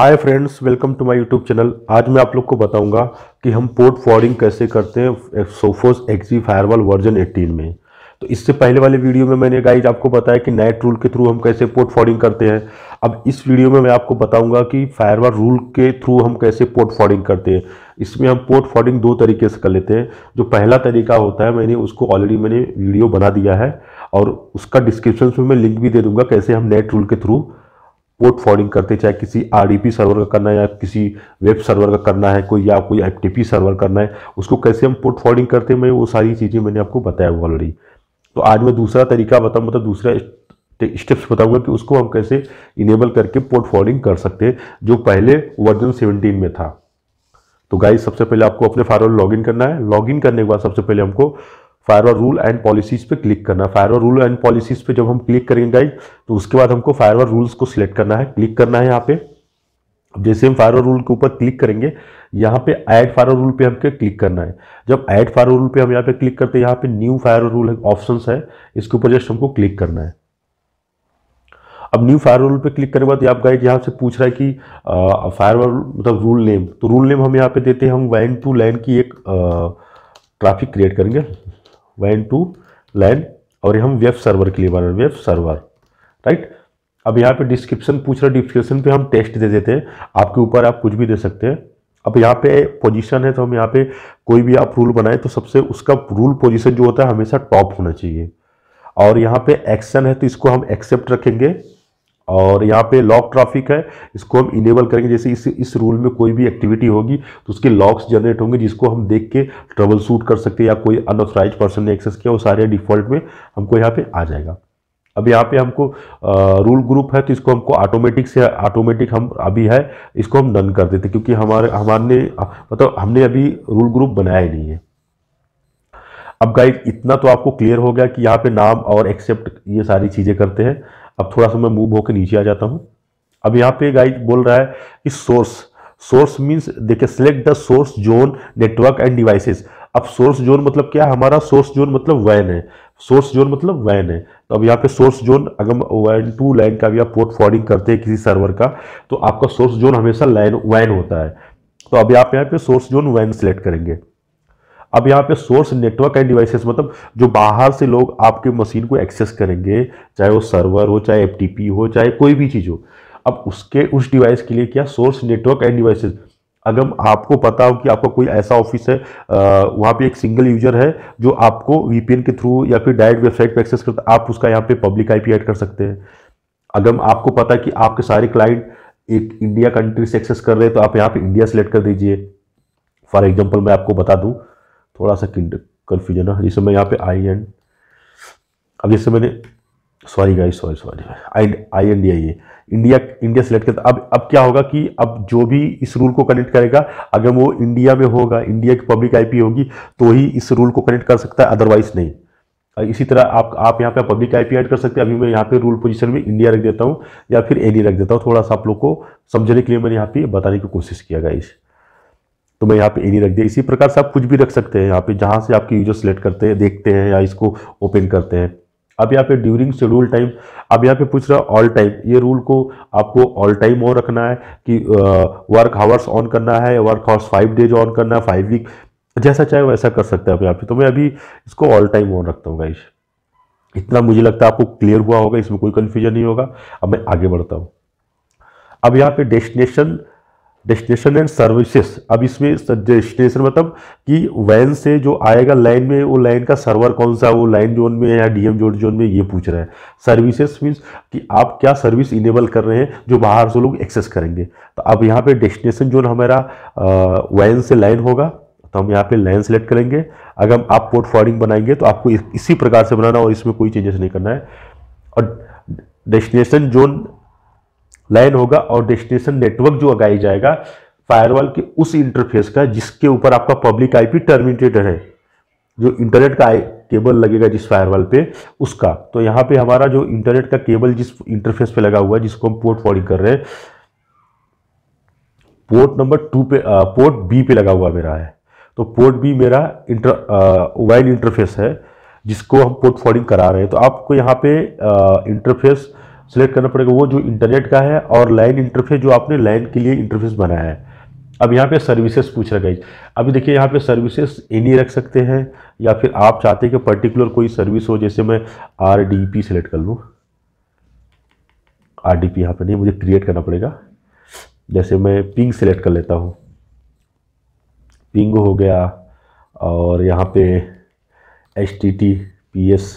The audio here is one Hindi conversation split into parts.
hi friends welcome to my YouTube channel आज मैं आप लोग को बताऊंगा कि हम पोर्ट फॉरिंग कैसे करते हैं सोफोस एक्सी फायरवॉल वर्जन 18 में तो इससे पहले वाले वीडियो में मैंने गाइज आपको बताया कि नेट रूल के थ्रू हम कैसे पोर्ट फॉरिंग करते हैं अब इस वीडियो में मैं आपको बताऊंगा कि फायरवॉल रूल के थ्रू हम कैसे पोर्ट फॉरिंग करते हैं इसमें हम पोर्ट फॉरिंग दो तरीके से कर लेते हैं जो पहला तरीका होता है मैंने उसको ऑलरेडी मैंने वीडियो बना दिया है और उसका डिस्क्रिप्शन में मैं लिंक भी दे दूँगा कैसे हम नेट रूल के थ्रू पोर्ट फॉरवर्डिंग करते चाहे किसी आर सर्वर का करना है या किसी वेब सर्वर का करना है कोई या कोई एफ सर्वर करना है उसको कैसे हम पोर्ट फॉरवर्डिंग करते हैं मैं वो सारी चीज़ें मैंने आपको बताया हुआ ऑलरेडी तो आज मैं दूसरा तरीका बताऊँ मतलब दूसरा स्टेप्स बताऊंगा कि उसको हम कैसे इनेबल करके पोर्ट फॉरवर्डिंग कर सकते हैं जो पहले वर्जन सेवनटीन में था तो गाइज सबसे पहले आपको अपने फार्मर लॉग करना है लॉग करने के बाद सबसे पहले हमको फायरवॉल रूल एंड पॉलिसीज पे क्लिक करना फायरवॉल रूल एंड पॉलिसीज पे जब हम क्लिक करेंगे गाइड तो उसके बाद हमको फायरवॉल रूल्स को सिलेक्ट करना है क्लिक करना है यहाँ पे जैसे हम फायरवॉल रूल के ऊपर क्लिक करेंगे यहाँ पे ऐड फायरवॉल रूल पे हमको क्लिक करना है जब ऐड फायरवॉल रूल पे हम यहाँ पे क्लिक करते हैं यहाँ पे न्यू फायरवॉल रूल ऑप्शन है इसके ऊपर जस्ट हमको क्लिक करना है अब न्यू फायर रूल पे क्लिक करने के बाद आप गाइड यहाँ से पूछ रहा है कि फायर मतलब रूल नेम तो रूल नेम हम यहाँ पे देते हैं हम वैन टू लैन की एक ट्रैफिक क्रिएट करेंगे वैन टू लैन और ये हम वेब सर्वर के लिए बना वेब सर्वर राइट अब यहाँ पे डिस्क्रिप्शन पूछ रहा डिस्क्रिप्शन पे हम टेस्ट दे देते हैं आपके ऊपर आप कुछ भी दे सकते हैं अब यहाँ पे पोजीशन है तो हम यहाँ पे कोई भी आप रूल बनाए तो सबसे उसका रूल पोजीशन जो होता है हमेशा टॉप होना चाहिए और यहाँ पे एक्शन है तो इसको हम एक्सेप्ट रखेंगे और यहाँ पे लॉक ट्रैफिक है इसको हम इनेबल करेंगे जैसे इस इस रूल में कोई भी एक्टिविटी होगी तो उसके लॉक्स जनरेट होंगे जिसको हम देख के ट्रबल शूट कर सकते हैं या कोई अनऑथराइज पर्सन ने एक्सेस किया वो सारे डिफॉल्ट में हमको यहाँ पे आ जाएगा अब यहाँ पे हमको रूल ग्रुप है तो इसको हमको ऑटोमेटिक से ऑटोमेटिक हम अभी है इसको हम डन कर देते क्योंकि हमारे हमारे मतलब हमने अभी रूल ग्रुप बनाया ही नहीं है अब गाइड इतना तो आपको क्लियर हो गया कि यहाँ पे नाम और एक्सेप्ट ये सारी चीज़ें करते हैं अब थोड़ा सा मैं मूव होकर नीचे आ जाता हूँ अब यहाँ पे गाइड बोल रहा है कि सोर्स सोर्स मीन्स देखिए select the source zone network and devices अब सोर्स जोन मतलब क्या हमारा सोर्स जोन मतलब वैन है सोर्स जोन मतलब वैन है तो अब यहाँ पे सोर्स जोन अगर हम वैन टू लाइन का भी आप पोर्ट फॉर्डिंग करते हैं किसी सर्वर का तो आपका सोर्स जोन हमेशा लाइन वैन होता है तो अब आप यहाँ पे सोर्स जोन वैन सेलेक्ट करेंगे अब यहाँ पे सोर्स नेटवर्क एंड डिवाइसेस मतलब जो बाहर से लोग आपके मशीन को एक्सेस करेंगे चाहे वो सर्वर हो चाहे एफ हो चाहे कोई भी चीज़ हो अब उसके उस डिवाइस के लिए क्या सोर्स नेटवर्क एंड डिवाइसेस अगर आपको पता हो कि आपका कोई ऐसा ऑफिस है वहाँ पे एक सिंगल यूजर है जो आपको वीपीएन के थ्रू या फिर डायरेक्ट वेबसाइट पर एक्सेस करता आप उसका यहाँ पर पब्लिक आई ऐड कर सकते हैं अगर आपको पता है कि आपके सारे क्लाइंट एक इंडिया कंट्री से एक्सेस कर रहे हैं तो आप यहाँ पर इंडिया सेलेक्ट कर दीजिए फॉर एग्जाम्पल मैं आपको बता दूँ थोड़ा सा कन्फ्यूजन है जैसे मैं यहाँ पे आई एंड अब जैसे मैंने sorry guy sorry sorry I I N D I A India India select करता अब अब क्या होगा कि अब जो भी इस रूल को कनेक्ट करेगा अगर वो इंडिया में होगा इंडिया की पब्लिक आईपी होगी तो ही इस रूल को कनेक्ट कर सकता है अदरवाइज नहीं इसी तरह आप आप यहाँ पे पब्लिक आईपी ऐड कर सकते हैं अभी मैं यहाँ पे रूल पोजीशन में इंडिया रख देता हूँ या फिर एनी रख देता हूँ थोड़ा सा आप लोग को समझने के लिए मैंने यहाँ पे बताने की कोशिश किया गया इस तो मैं यहाँ पे एनी रख दिया इसी प्रकार से आप कुछ भी रख सकते हैं यहाँ पे जहाँ से आपकी यूजर सेलेक्ट करते हैं देखते हैं या इसको ओपन करते हैं अब यहाँ पे ड्यूरिंग शेड्यूल टाइम अब यहाँ पे पूछ रहा ऑल टाइम ये रूल को आपको ऑल टाइम और रखना है कि वर्क हावर्स ऑन करना है work hours five days on करना है फाइव वीक जैसा चाहे वैसा कर सकते हैं आप यहाँ पे तो मैं अभी इसको ऑल टाइम ऑन रखता हूँ गाइश इतना मुझे लगता है आपको क्लियर हुआ होगा इसमें कोई कन्फ्यूजन नहीं होगा अब मैं आगे बढ़ता हूँ अब यहाँ पे डेस्टिनेशन डेस्टिनेशन एंड सर्विसेज अब इसमें डेस्टिनेशन मतलब कि वैन से जो आएगा लाइन में वो लाइन का सर्वर कौन सा वो लाइन जोन में या डीएम जोन जोन में ये पूछ रहा है सर्विसेज मीन्स कि आप क्या सर्विस इनेबल कर रहे हैं जो बाहर से लोग एक्सेस करेंगे तो अब यहाँ पे डेस्टिनेशन जोन हमारा वैन से लाइन होगा तो हम यहाँ पे लाइन सेलेक्ट करेंगे अगर हम आप पोर्ट फॉर्डिंग बनाएंगे तो आपको इसी प्रकार से बनाना और इसमें कोई चेंजेस नहीं करना है और डेस्टिनेशन जोन लाइन होगा और डेस्टिनेशन नेटवर्क जो लगाई जाएगा फायरवॉल के उस इंटरफेस का जिसके ऊपर आपका पब्लिक आईपी टर्मिनेटेड है जो इंटरनेट का केबल लगेगा जिस फायरवॉल पे उसका तो यहाँ पे हमारा जो इंटरनेट का केबल जिस इंटरफेस पे लगा हुआ है जिसको हम पोर्ट फॉरिंग कर रहे हैं पोर्ट नंबर टू पे आ, पोर्ट बी पे लगा हुआ मेरा है तो पोर्ट बी मेरा इंटर वाइड इंटरफेस है जिसको हम पोर्ट फॉरिंग करा रहे हैं तो आपको यहाँ पे इंटरफेस सेलेक्ट करना पड़ेगा वो जो इंटरनेट का है और लाइन इंटरफेस जो आपने लाइन के लिए इंटरफेस बनाया है अब यहाँ पे सर्विसेज पूछ रहा गाइज अभी देखिए यहाँ पे सर्विसेज एनी रख सकते हैं या फिर आप चाहते हैं कि पर्टिकुलर कोई सर्विस हो जैसे मैं आर डी पी सेलेक्ट कर लूँ आर डी पी यहाँ पर नहीं मुझे क्रिएट करना पड़ेगा जैसे मैं पिंग सेलेक्ट कर लेता हूँ पिंग हो गया और यहाँ पे H T T P S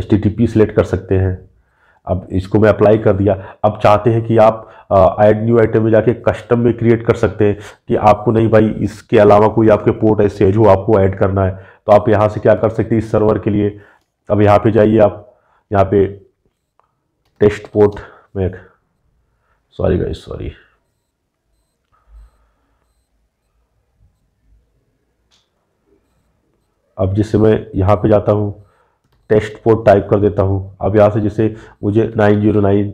H T select कर सकते हैं अब इसको मैं अप्लाई कर दिया अब चाहते हैं कि आप ऐड न्यू आइटम में जाके कस्टम में क्रिएट कर सकते हैं कि आपको नहीं भाई इसके अलावा कोई आपके पोर्ट ऐसे है जो आपको ऐड करना है तो आप यहाँ से क्या कर सकते हैं इस सर्वर के लिए अब यहाँ पे जाइए आप यहाँ पे टेस्ट पोर्ट में सॉरी गाइस सॉरी अब जिससे मैं यहाँ पे जाता हूँ टेस्ट पोर्ट टाइप कर देता हूँ अब यहाँ से जैसे मुझे nine zero nine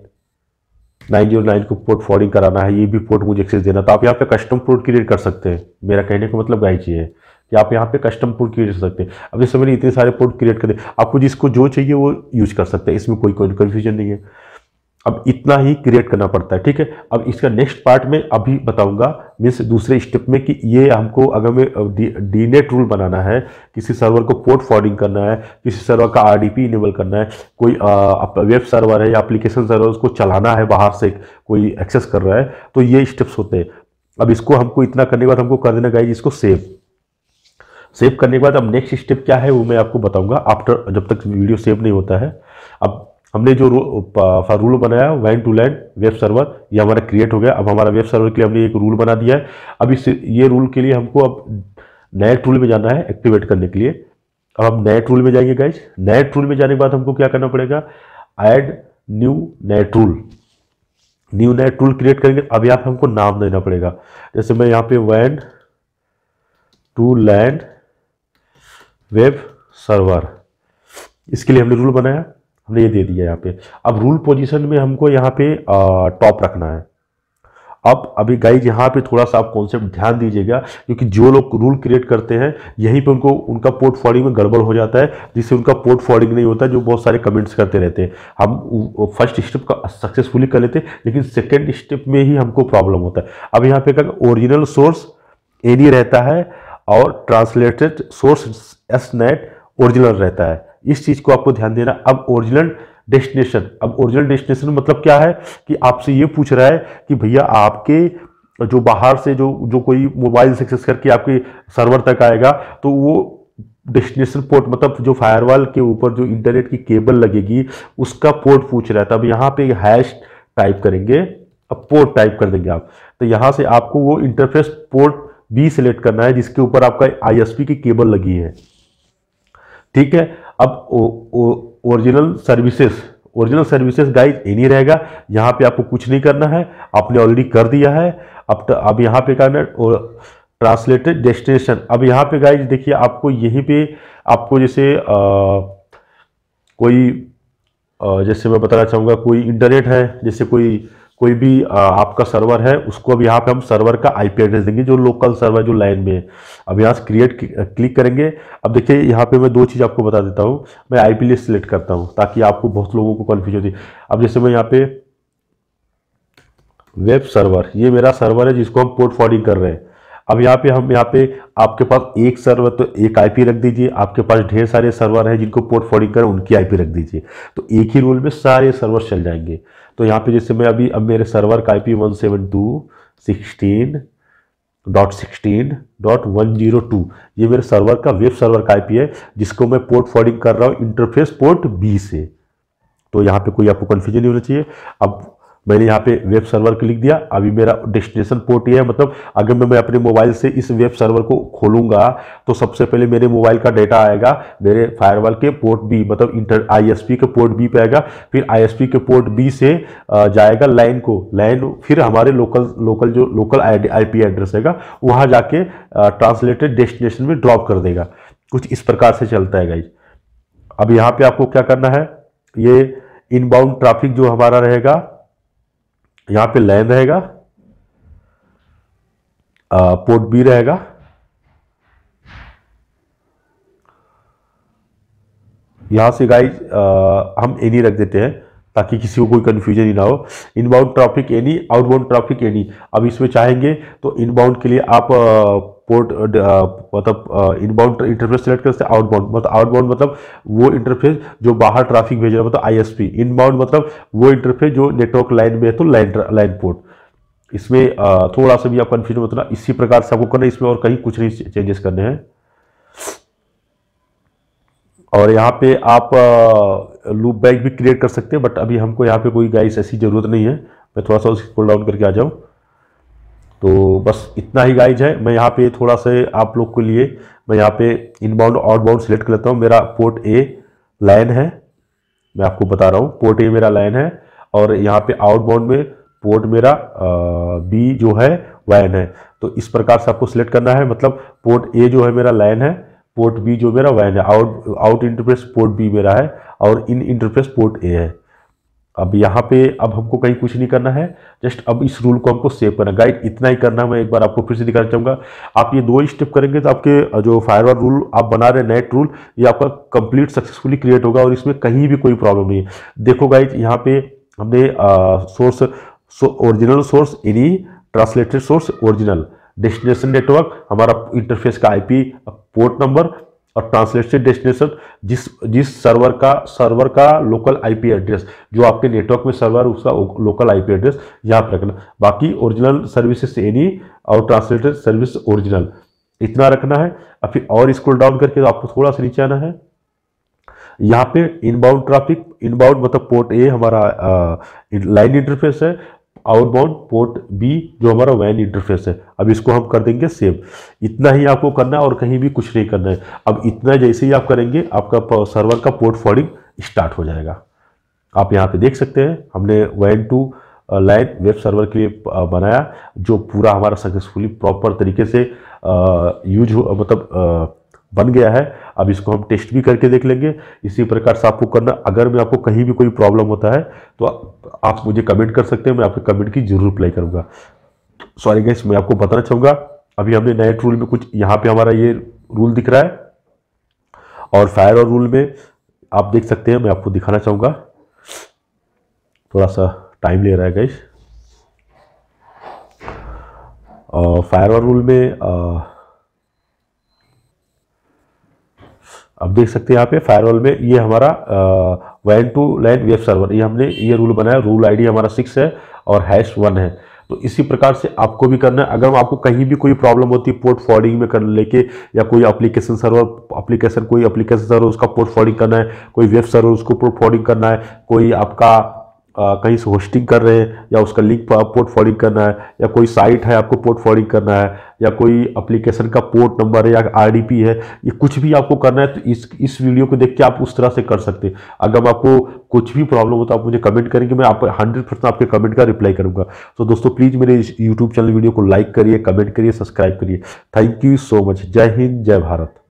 nine zero nine को पोर्ट फॉर्डिंग कराना है ये भी पोर्ट मुझे एक्सेस देना था तो आप यहाँ पे कस्टम पोर्ट क्रिएट कर सकते हैं मेरा कहने का मतलब यही चाहिए कि आप यहाँ पे कस्टम पोर्ट क्रिएट कर सकते हैं अब जैसे मैंने इतने सारे पोर्ट क्रिएट कर दिए आपको जिसको जो चाहिए वो यूज कर सकते हैं इसमें कोई कोई कन्फ्यूजन नहीं है अब इतना ही क्रिएट करना पड़ता है ठीक है अब इसका नेक्स्ट पार्ट में अभी बताऊंगा मीन्स दूसरे स्टेप में कि ये हमको अगर हमें डी नेट रूल बनाना है किसी सर्वर को पोर्ट फॉरवर्डिंग करना है किसी सर्वर का आर इनेबल करना है कोई वेब सर्वर है या एप्लीकेशन सर्वर उसको चलाना है बाहर से कोई एक्सेस कर रहा है तो ये स्टेप्स होते हैं अब इसको हमको इतना करने के बाद हमको कर देना गाइज इसको सेव सेव करने के बाद अब नेक्स्ट स्टेप क्या है वो मैं आपको बताऊंगा आफ्टर जब तक वीडियो सेव नहीं होता है अब हमने जो रूल बनाया वैन टू लैंड वेब सर्वर ये हमारा क्रिएट हो गया अब हमारा वेब सर्वर के लिए हमने एक रूल बना दिया है अब इस ये रूल के लिए हमको अब नए टूल में जाना है एक्टिवेट करने के लिए अब हम नए टूल में जाएंगे गाइज नए टूल में जाने के बाद हमको क्या करना पड़ेगा एड न्यू नए टूल न्यू नए टूल क्रिएट करेंगे अब यहाँ पर हमको नाम देना पड़ेगा जैसे मैं यहाँ पे वैन टू लैंड वेब सर्वर इसके लिए हमने रूल बनाया हमने ये दे दिया यहाँ पे अब रूल पोजीशन में हमको यहाँ पे टॉप रखना है अब अभी गाइज यहाँ पे थोड़ा सा आप कॉन्सेप्ट ध्यान दीजिएगा क्योंकि जो लोग रूल क्रिएट करते हैं यहीं पे उनको उनका पोर्ट में गड़बड़ हो जाता है जिससे उनका पोर्ट नहीं होता जो बहुत सारे कमेंट्स करते रहते हैं हम फर्स्ट स्टेप का सक्सेसफुली कर लेते हैं लेकिन सेकेंड स्टेप में ही हमको प्रॉब्लम होता है अब यहाँ पे क्या ओरिजिनल सोर्स एनी रहता है और translated source S NAT original रहता है इस चीज़ को आपको ध्यान देना अब ओरिजिनल डेस्टिनेशन अब ओरिजिनल डेस्टिनेशन मतलब क्या है कि आपसे ये पूछ रहा है कि भैया आपके जो बाहर से जो जो कोई मोबाइल से एक्सेस करके आपके सर्वर तक आएगा तो वो डेस्टिनेशन पोर्ट मतलब जो फायरवॉल के ऊपर जो इंटरनेट की केबल लगेगी उसका पोर्ट पूछ रहा है तब यहाँ पे हैश टाइप करेंगे अब पोर्ट टाइप कर देंगे आप तो यहाँ से आपको वो इंटरफेस पोर्ट बी सिलेक्ट करना है जिसके ऊपर आपका आईएसपी की केबल लगी है ठीक है अब original services original services guys इन्हीं रहेगा यहाँ पे आपको कुछ नहीं करना है आपने ऑलरेडी कर दिया है अब अब यहाँ पे करना ट्रांसलेटेड डेस्टिनेशन अब यहाँ पे गाइज देखिए आपको यहीं पे आपको जैसे आ, कोई आ, जैसे मैं बताना चाहूँगा कोई इंटरनेट है जैसे कोई कोई भी आपका सर्वर है उसको अब यहाँ पे हम सर्वर का आईपी एड्रेस देंगे जो लोकल सर्वर जो लाइन में है अब यहाँ से क्रिएट क्लिक करेंगे अब देखिए यहाँ पे मैं दो चीज़ आपको बता देता हूँ मैं आई पी सिलेक्ट करता हूँ ताकि आपको बहुत लोगों को कन्फ्यूज होती अब जैसे मैं यहाँ पे वेब सर्वर ये मेरा सर्वर है जिसको हम पोर्ट फॉर्डिंग कर रहे हैं अब यहाँ पे हम यहाँ पे आपके पास एक सर्वर तो एक आईपी रख दीजिए आपके पास ढेर सारे सर्वर हैं जिनको पोर्ट फॉर्डिंग कर उनकी आईपी रख दीजिए तो एक ही रूल में सारे सर्वर चल जाएंगे तो यहाँ पे जैसे मैं अभी अब मेरे सर्वर का IP one seven two sixteen dot sixteen dot one zero two ये मेरे सर्वर का वेब सर्वर का आई है जिसको मैं पोर्ट फॉर्डिंग कर रहा हूँ इंटरफेस पोर्ट बी से तो यहाँ पे कोई आपको कन्फ्यूजन नहीं होना चाहिए अब मैंने यहाँ पे वेब सर्वर को लिख दिया अभी मेरा डेस्टिनेशन पोर्ट ये है मतलब अगर मैं मैं अपने मोबाइल से इस वेब सर्वर को खोलूंगा तो सबसे पहले मेरे मोबाइल का डेटा आएगा मेरे फायरवॉल के पोर्ट बी मतलब इंटर आईएसपी के पोर्ट बी पे आएगा फिर आईएसपी के पोर्ट बी से जाएगा लाइन को लाइन फिर हमारे लोकल लोकल जो लोकल आई एड्रेस है वहाँ जाके ट्रांसलेटेड डेस्टिनेशन में ड्रॉप कर देगा कुछ इस प्रकार से चलता है गाइज अब यहाँ पर आपको क्या करना है ये इनबाउंड ट्रैफिक जो हमारा रहेगा यहां पे लैन रहेगा पोर्ट बी रहेगा यहां से गाइज हम एनी रख देते हैं ताकि किसी को कोई कंफ्यूजन ही ना हो inbound traffic any outbound traffic any अब इसमें चाहेंगे तो इनबाउंड के लिए आप पोर्ट uh, uh, मतलब इनबाउंड इंटरफेस सेलेक्ट कर सकते हैं आउटबाउंड मतलब आउटबाउंड मतलब वो इंटरफेस जो बाहर ट्रैफिक भेज रहा है मतलब आईएसपी इनबाउंड मतलब वो इंटरफेस जो नेटवर्क लाइन में है तो लाइन लाइन पोर्ट इसमें uh, थोड़ा सा भी आप कन्फ्यूजन मतलब इसी प्रकार से आपको करना इसमें और कहीं कुछ नहीं चेंजेस करने हैं और यहाँ पे आप लूप बैग भी क्रिएट कर सकते हैं बट अभी हमको यहाँ पे कोई गाइस ऐसी ज़रूरत नहीं है मैं थोड़ा सा उसको डाउन करके आ जाऊँ तो बस इतना ही गाइज है मैं यहाँ पे थोड़ा से आप लोग के लिए मैं यहाँ पे इनबाउंड आउटबाउंड सेलेक्ट कर लेता हूँ मेरा पोर्ट ए लाइन है मैं आपको बता रहा हूँ पोर्ट ए मेरा लाइन है और यहाँ पे आउटबाउंड में पोर्ट मेरा बी जो है वैन है तो इस प्रकार से आपको सिलेक्ट करना है मतलब पोर्ट ए जो है मेरा लाइन है पोर्ट बी जो मेरा वैन है out out interface port B मेरा है और इन इंटरफेस पोर्ट ए है अब यहाँ पे अब हमको कहीं कुछ नहीं करना है जस्ट अब इस रूल को हमको सेव करना गाइड इतना ही करना है मैं एक बार आपको फिर से दिखाना चाहूँगा आप ये दो स्टेप करेंगे तो आपके जो फायरवॉल रूल आप बना रहे नेट रूल ये आपका कंप्लीट सक्सेसफुली क्रिएट होगा और इसमें कहीं भी कोई प्रॉब्लम नहीं है देखो गाइड यहाँ पे हमने सोर्स ओरिजिनल सोर्स यानी translated source original destination network हमारा इंटरफेस का आईपी पोर्ट नंबर और ट्रांसलेटेड डेस्टिनेशन जिस जिस सर्वर का सर्वर का लोकल आईपी एड्रेस जो आपके नेटवर्क में सर्वर उसका लोकल आईपी एड्रेस यहाँ पर रखना बाकी ओरिजिनल सर्विसेज एनी और ट्रांसलेटेड सर्विस ओरिजिनल इतना रखना है और फिर और स्क्रोल डाउन करके तो आपको थोड़ा सा नीचे आना है यहाँ पे इनबाउंड ट्रैफिक इनबाउंड मतलब पोर्ट ए हमारा लाइन इंटरफेस है आउटबाउंड पोर्ट बी जो हमारा वैन इंटरफेस है अब इसको हम कर देंगे सेव इतना ही आपको करना है और कहीं भी कुछ नहीं करना है अब इतना जैसे ही आप करेंगे आपका सर्वर का पोर्ट फॉर्डिंग स्टार्ट हो जाएगा आप यहाँ पे देख सकते हैं हमने वैन टू लाइन वेब सर्वर के लिए बनाया जो पूरा हमारा सक्सेसफुली प्रॉपर तरीके से यूज मतलब बन गया है अब इसको हम टेस्ट भी करके देख लेंगे इसी प्रकार से आपको करना अगर मैं आपको कहीं भी कोई प्रॉब्लम होता है तो आप मुझे कमेंट कर सकते हैं मैं आपके कमेंट की जरूर रिप्लाई करूँगा सॉरी गैस मैं आपको बताना चाहूँगा अभी हमने नए रूल में कुछ यहाँ पर हमारा ये रूल दिख रहा है और फायर और रूल में आप देख सकते हैं मैं आपको दिखाना चाहूँगा थोड़ा सा टाइम ले रहा है गैस फायर और रूल में आ, अब देख सकते हैं यहाँ पे फायरवॉल में ये हमारा वैन टू लैन वेब सर्वर ये हमने ये रूल बनाया रूल आईडी हमारा सिक्स है और हैश वन है तो इसी प्रकार से आपको भी करना है अगर आपको कहीं भी कोई प्रॉब्लम होती है पोर्ट फॉर्डिंग में कर लेके या कोई एप्लीकेशन सर्वर एप्लीकेशन कोई एप्लीकेशन सर्वर उसका पोर्ट फॉर्डिंग करना है कोई वेब सर्वर उसको पोर्ट फॉर्डिंग करना है कोई आपका कहीं से होस्टिंग कर रहे हैं या उसका लिंक पर आप पोर्ट फॉर्डिंग करना है या कोई साइट है आपको पोर्ट फॉर्डिंग करना है या कोई अप्लीकेशन का पोर्ट नंबर है या आईडीपी है ये कुछ भी आपको करना है तो इस इस वीडियो को देख के आप उस तरह से कर सकते हैं अगर आपको कुछ भी प्रॉब्लम हो तो आप मुझे कमेंट करेंगे मैं आप हंड्रेड परसेंट आपके कमेंट का रिप्लाई करूँगा तो दोस्तों प्लीज़ मेरे इस यूट्यूब चैनल वीडियो को लाइक करिए कमेंट करिए सब्सक्राइब करिए थैंक यू सो मच जय हिंद जय भारत